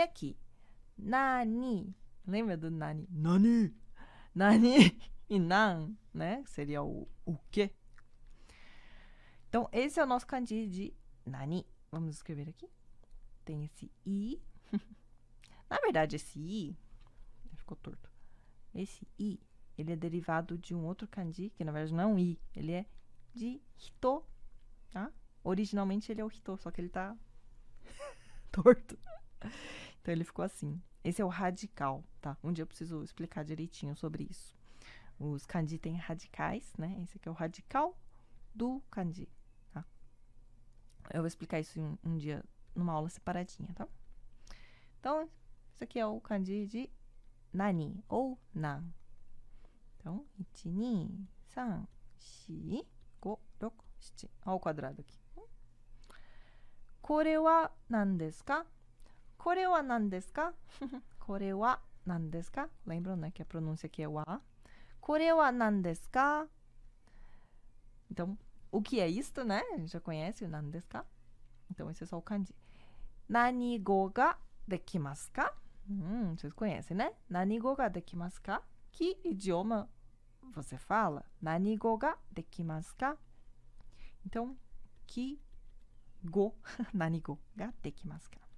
aqui, nani, lembra do nani? Nani, nani e nan, né? Seria o o quê? Então, esse é o nosso kanji de nani. Vamos escrever aqui. Tem esse i. Na verdade, esse i ficou torto. Esse i, ele é derivado de um outro kanji, que na verdade não é um i, ele é de hito, tá? Originalmente ele é o hito, só que ele tá torto. Então ele ficou assim. Esse é o radical, tá? Um dia eu preciso explicar direitinho sobre isso. Os kanji têm radicais, né? Esse aqui é o radical do kanji, tá? Eu vou explicar isso um, um dia numa aula separadinha, tá? Então, isso aqui é o kanji de nani ou nan. Então, itini, san, shi, go, roku, shichi. Olha o quadrado aqui. Hum? Kore wa nan desu ka? Korewa nandesuka? Korewa nandesuka? Lembram, né, que a pronúncia aqui é o A. Korewa nandesuka? Então, o que é isto, né? Já conhece o nandesuka? Então, esse é só o kanji. Nani go ga dekimasu ka? Hum, vocês conhecem, né? Nani go ga dekimasu ka? Que idioma você fala? Nani go ga dekimasu ka? Então, que go, nani go ga dekimasu ka?